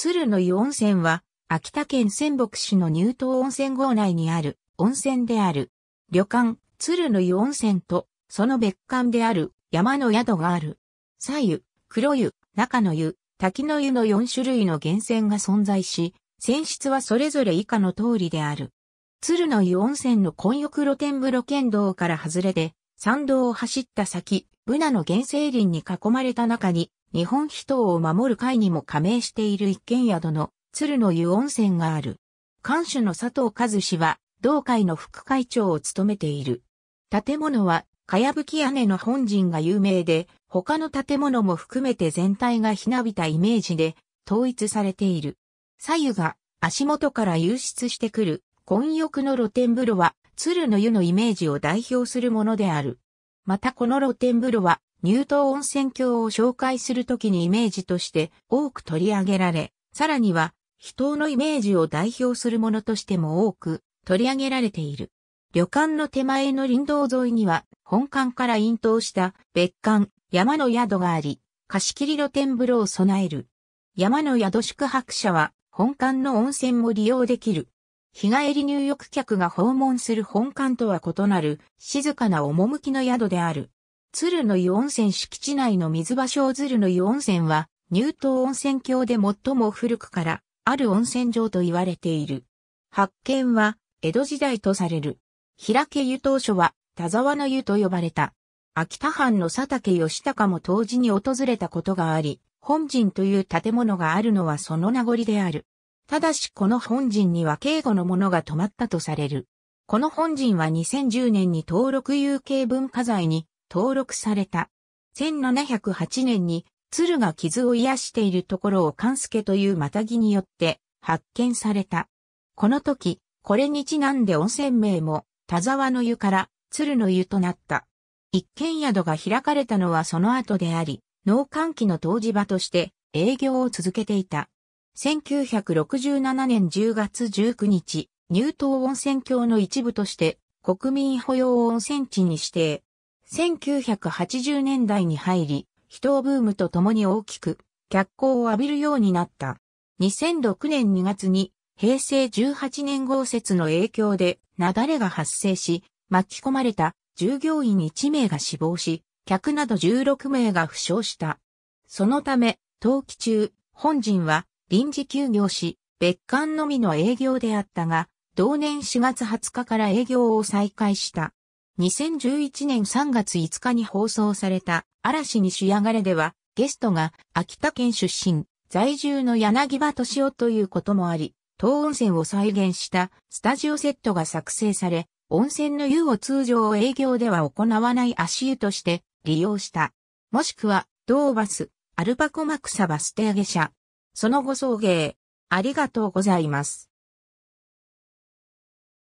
鶴の湯温泉は、秋田県仙北市の乳頭温泉郷内にある温泉である。旅館、鶴の湯温泉と、その別館である山の宿がある。左湯、黒湯、中の湯、滝の湯の4種類の源泉が存在し、泉質はそれぞれ以下の通りである。鶴の湯温泉の混浴露天風呂県道から外れで、山道を走った先、ブナの原生林に囲まれた中に、日本秘湯を守る会にも加盟している一軒宿の鶴の湯温泉がある。館主の佐藤和氏は、同会の副会長を務めている。建物は、かやぶき屋根の本陣が有名で、他の建物も含めて全体がひなびたイメージで、統一されている。左右が足元から湧出してくる、混浴の露天風呂は、鶴の湯のイメージを代表するものである。またこの露天風呂は、乳頭温泉郷を紹介するときにイメージとして多く取り上げられ、さらには、秘湯のイメージを代表するものとしても多く取り上げられている。旅館の手前の林道沿いには、本館から引頭した別館、山の宿があり、貸し切り露天風呂を備える。山の宿宿泊者は、本館の温泉も利用できる。日帰り入浴客が訪問する本館とは異なる、静かな趣の宿である。鶴の湯温泉敷地内の水場所鶴の湯温泉は、入湯温泉郷で最も古くから、ある温泉場と言われている。発見は、江戸時代とされる。平家湯当初は、田沢の湯と呼ばれた。秋田藩の佐竹義高も当時に訪れたことがあり、本陣という建物があるのはその名残である。ただしこの本陣には警護の者が泊まったとされる。この本陣は2010年に登録有形文化財に登録された。1708年に鶴が傷を癒しているところを勘助というまたぎによって発見された。この時、これにちなんで温泉名も田沢の湯から鶴の湯となった。一軒宿が開かれたのはその後であり、農閑期の湯治場として営業を続けていた。1967年10月19日、入湯温泉郷の一部として国民保養温泉地に指定。1980年代に入り、人をブームとともに大きく脚光を浴びるようになった。2006年2月に平成18年豪雪の影響で雪崩が発生し、巻き込まれた従業員1名が死亡し、客など16名が負傷した。そのため、登記中、本人は臨時休業し、別館のみの営業であったが、同年4月20日から営業を再開した。2011年3月5日に放送された嵐に仕上がれではゲストが秋田県出身在住の柳葉敏夫ということもあり、当温泉を再現したスタジオセットが作成され、温泉の湯を通常営業では行わない足湯として利用した。もしくは、同バス、アルパコマクサバス上げ車。その後送迎、ありがとうございます。